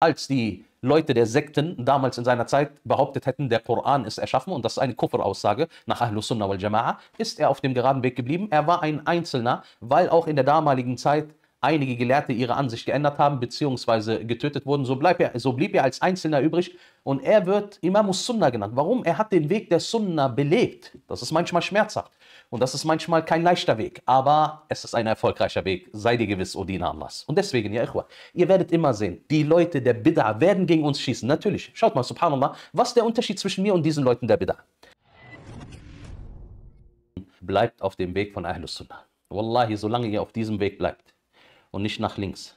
als die Leute der Sekten damals in seiner Zeit behauptet hätten, der Koran ist erschaffen und das ist eine Kufferaussage nach Ahlus Sunnah wal Jama'a, ist er auf dem geraden Weg geblieben. Er war ein Einzelner, weil auch in der damaligen Zeit einige Gelehrte ihre Ansicht geändert haben bzw. getötet wurden. So, bleib er, so blieb er als Einzelner übrig und er wird Imamus Sunnah genannt. Warum? Er hat den Weg der Sunnah belegt. Das ist manchmal schmerzhaft. Und das ist manchmal kein leichter Weg, aber es ist ein erfolgreicher Weg. Sei dir gewiss, Odin Allahs. Und deswegen, ja, Ikhwa, ihr werdet immer sehen, die Leute der Bid'a werden gegen uns schießen. Natürlich. Schaut mal, subhanallah, was ist der Unterschied zwischen mir und diesen Leuten der Bid'a? Bleibt auf dem Weg von Ahlus Sunnah. Wallahi, solange ihr auf diesem Weg bleibt und nicht nach links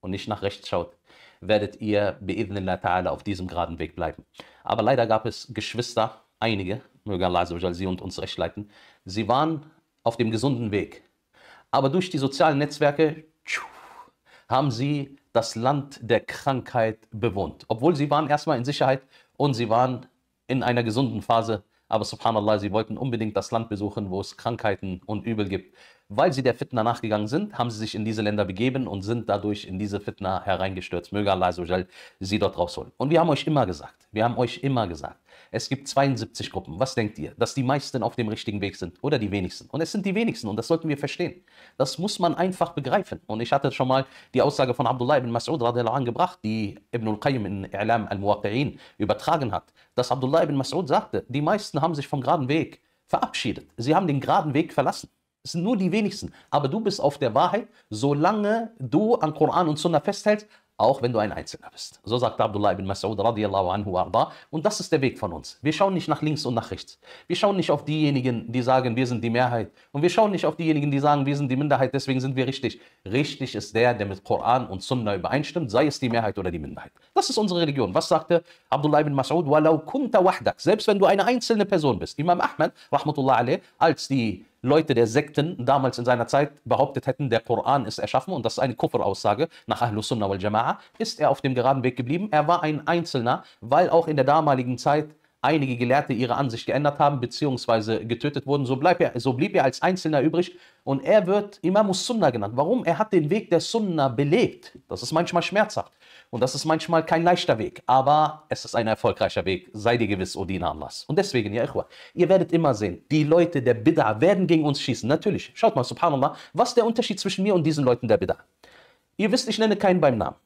und nicht nach rechts schaut, werdet ihr bi'idhnillah ta'ala auf diesem geraden Weg bleiben. Aber leider gab es Geschwister, einige, möge Allah sie und uns recht leiten, sie waren auf dem gesunden Weg. Aber durch die sozialen Netzwerke haben sie das Land der Krankheit bewohnt. Obwohl sie waren erstmal in Sicherheit und sie waren in einer gesunden Phase aber subhanallah, sie wollten unbedingt das Land besuchen, wo es Krankheiten und Übel gibt. Weil sie der Fitna nachgegangen sind, haben sie sich in diese Länder begeben und sind dadurch in diese Fitna hereingestürzt. Möge Allah sie dort rausholen. Und wir haben euch immer gesagt, wir haben euch immer gesagt, es gibt 72 Gruppen. Was denkt ihr? Dass die meisten auf dem richtigen Weg sind oder die wenigsten? Und es sind die wenigsten und das sollten wir verstehen. Das muss man einfach begreifen. Und ich hatte schon mal die Aussage von Abdullah ibn Mas'ud angebracht, die Ibn al-Qayyim in I'lam al-Muwaqi'in übertragen hat, dass Abdullah ibn Mas'ud sagte, die meisten wenigsten haben sich vom geraden Weg verabschiedet. Sie haben den geraden Weg verlassen. Es sind nur die wenigsten. Aber du bist auf der Wahrheit, solange du an Koran und Sunna festhältst, auch wenn du ein Einzelner bist. So sagt Abdullah ibn Mas'ud radiallahu anhu arda. Und das ist der Weg von uns. Wir schauen nicht nach links und nach rechts. Wir schauen nicht auf diejenigen, die sagen, wir sind die Mehrheit. Und wir schauen nicht auf diejenigen, die sagen, wir sind die Minderheit, deswegen sind wir richtig. Richtig ist der, der mit Koran und Sunna übereinstimmt, sei es die Mehrheit oder die Minderheit. Das ist unsere Religion. Was sagte Abdullah ibn Mas'ud? Selbst wenn du eine einzelne Person bist. Imam Ahmed, rahmatullah alayh, als die Leute der Sekten damals in seiner Zeit behauptet hätten, der Koran ist erschaffen und das ist eine Kufferaussage nach Ahlus Sunnah wal Jama'a, ist er auf dem geraden Weg geblieben. Er war ein Einzelner, weil auch in der damaligen Zeit einige Gelehrte ihre Ansicht geändert haben bzw. getötet wurden. So, er, so, blieb er als Einzelner übrig und er wird Imamus Sunnah genannt. Warum? Er hat den Weg der Sunnah belebt. Das ist manchmal schmerzhaft und das ist manchmal kein leichter Weg, aber es ist ein erfolgreicher Weg. Sei dir gewiss, O Dina Allahs. Und deswegen, ja, Ikhwa, ihr werdet immer sehen, die Leute der Bid'a werden gegen uns schießen. Natürlich. Schaut mal, subhanallah, was ist der Unterschied zwischen mir und diesen Leuten der Bid'a? Ihr wisst, ich nenne keinen beim Namen.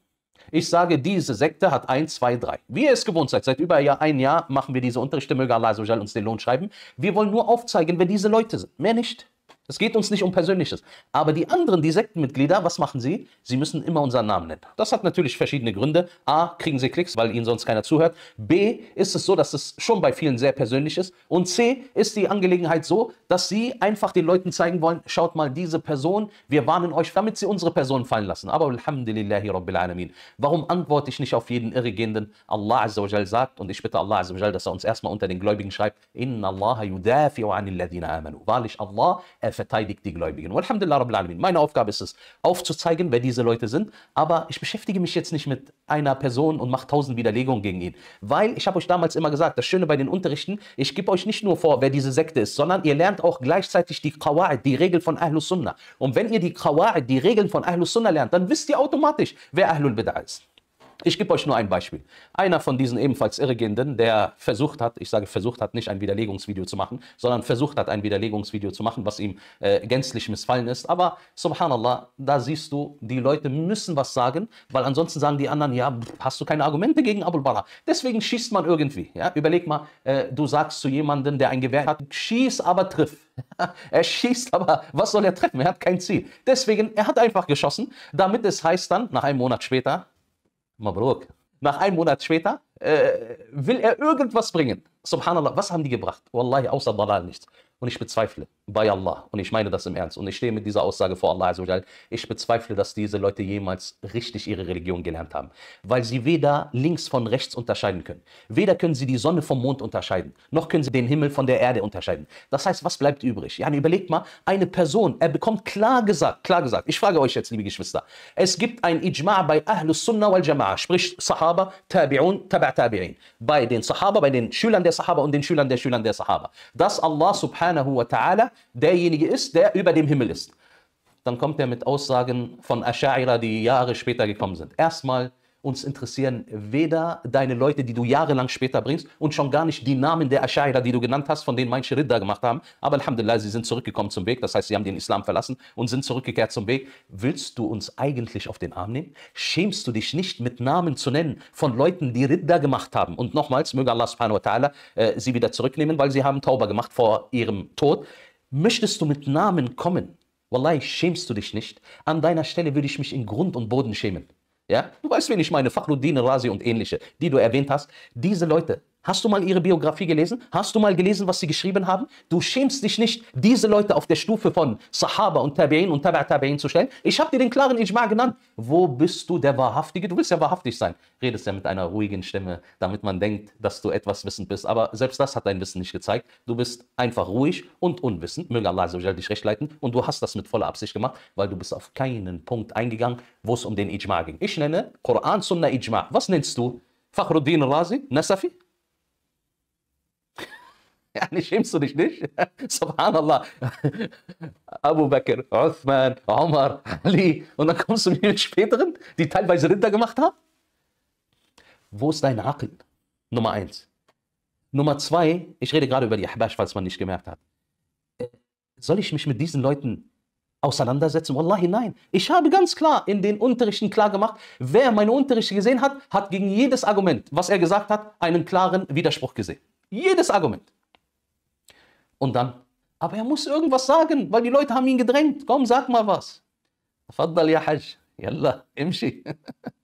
Ich sage, diese Sekte hat 1, 2, 3. Wie ihr es gewohnt seid, seit über ein Jahr machen wir diese Unterrichte, möge Allah uns den Lohn schreiben. Wir wollen nur aufzeigen, wer diese Leute sind, mehr nicht. Es geht uns nicht um Persönliches. Aber die anderen, die Sektenmitglieder, was machen sie? Sie müssen immer unseren Namen nennen. Das hat natürlich verschiedene Gründe. A, kriegen sie Klicks, weil ihnen sonst keiner zuhört. B, ist es so, dass es schon bei vielen sehr persönlich ist. Und C, ist die Angelegenheit so, dass sie einfach den Leuten zeigen wollen, schaut mal diese Person, wir warnen euch, damit sie unsere Person fallen lassen. Aber alhamdulillahi rabbil alamin. Warum antworte ich nicht auf jeden Irregehenden? Allah azawajal sagt, und ich bitte Allah azawajal, dass er uns erstmal unter den Gläubigen schreibt, Inna Allah yudafi'u anil ladina amanu. Wahrlich Allah, er verteidigt die Gläubigen. Alhamdulillah Rabbil Alamin. Meine Aufgabe ist es, aufzuzeigen, wer diese Leute sind. Aber ich beschäftige mich jetzt nicht mit einer Person und mache tausend Widerlegungen gegen ihn. Weil ich habe euch damals immer gesagt, das Schöne bei den Unterrichten, ich gebe euch nicht nur vor, wer diese Sekte ist, sondern ihr lernt auch gleichzeitig die Qawa'id, die Regeln von Ahlus Sunnah. Und wenn ihr die Qawa'id, die Regeln von Ahlus Sunnah lernt, dann wisst ihr automatisch, wer Ahlul Bid'ah ist. Ich gebe euch nur ein Beispiel. Einer von diesen ebenfalls Irregehenden, der versucht hat, ich sage versucht hat, nicht ein Widerlegungsvideo zu machen, sondern versucht hat, ein Widerlegungsvideo zu machen, was ihm äh, gänzlich missfallen ist. Aber subhanallah, da siehst du, die Leute müssen was sagen, weil ansonsten sagen die anderen, ja, hast du keine Argumente gegen Abul Bara. Deswegen schießt man irgendwie. Ja? Überleg mal, äh, du sagst zu jemandem, der ein Gewehr hat, schieß, aber triff. er schießt, aber was soll er treffen? Er hat kein Ziel. Deswegen, er hat einfach geschossen, damit es heißt dann, nach einem Monat später, Mabruk. Nach einem Monat später äh, will er irgendwas bringen. Subhanallah, was haben die gebracht? Wallahi, außer Dalal nichts und ich bezweifle bei Allah, und ich meine das im Ernst, und ich stehe mit dieser Aussage vor Allah, ich bezweifle, dass diese Leute jemals richtig ihre Religion gelernt haben, weil sie weder links von rechts unterscheiden können, weder können sie die Sonne vom Mond unterscheiden, noch können sie den Himmel von der Erde unterscheiden. Das heißt, was bleibt übrig? Ja, überlegt mal, eine Person, er bekommt klar gesagt, klar gesagt, ich frage euch jetzt, liebe Geschwister, es gibt ein Ijma' bei Ahlus Sunnah wal Jama'ah, sprich Sahaba, Tabi'un, Tabi'a Tabi'in, bei den Sahaba, bei den Schülern der Sahaba und den Schülern der Schülern der Sahaba, dass Allah subhanahu subhanahu wa ta'ala derjenige ist, der über dem Himmel ist. Dann kommt er mit Aussagen von Asha'ira, die Jahre später gekommen sind. Erstmal uns interessieren weder deine Leute, die du jahrelang später bringst, und schon gar nicht die Namen der Ashaira, die du genannt hast, von denen manche Ridda gemacht haben. Aber Alhamdulillah, sie sind zurückgekommen zum Weg. Das heißt, sie haben den Islam verlassen und sind zurückgekehrt zum Weg. Willst du uns eigentlich auf den Arm nehmen? Schämst du dich nicht, mit Namen zu nennen von Leuten, die Ridda gemacht haben? Und nochmals, möge Allah subhanahu wa ta'ala äh, sie wieder zurücknehmen, weil sie haben Tauber gemacht vor ihrem Tod. Möchtest du mit Namen kommen? Wallahi, schämst du dich nicht? An deiner Stelle würde ich mich in Grund und Boden schämen. Ja? Du weißt, wen ich meine, Fakhruddin Razi und ähnliche, die du erwähnt hast. Diese Leute, Hast du mal ihre Biografie gelesen? Hast du mal gelesen, was sie geschrieben haben? Du schämst dich nicht, diese Leute auf der Stufe von Sahaba und Tabi'in und Tabi'a Tabi'in zu stellen. Ich habe dir den klaren Ijma' genannt. Wo bist du der Wahrhaftige? Du willst ja wahrhaftig sein. Redest ja mit einer ruhigen Stimme, damit man denkt, dass du etwas wissend bist. Aber selbst das hat dein Wissen nicht gezeigt. Du bist einfach ruhig und unwissend. Möge Allah dich recht leiten. Und du hast das mit voller Absicht gemacht, weil du bist auf keinen Punkt eingegangen, wo es um den Ijma' ging. Ich nenne Koran, Sunnah Ijma'. Was nennst du? Fakhruddin Razi, Nasafi, schämst du dich nicht? Subhanallah. Abu Bakr, Uthman, Omar, Ali und dann kommst du mit den späteren, die teilweise Ritter gemacht haben. Wo ist dein Akel? Nummer eins. Nummer zwei, ich rede gerade über die Ahbash, falls man nicht gemerkt hat. Soll ich mich mit diesen Leuten auseinandersetzen? Wallahi, nein. Ich habe ganz klar in den Unterrichten klar gemacht, wer meine Unterrichte gesehen hat, hat gegen jedes Argument, was er gesagt hat, einen klaren Widerspruch gesehen. Jedes Argument. Und dann, aber er muss irgendwas sagen, weil die Leute haben ihn gedrängt. Komm, sag mal was. Faddal ya Hajj. Yalla, imshi.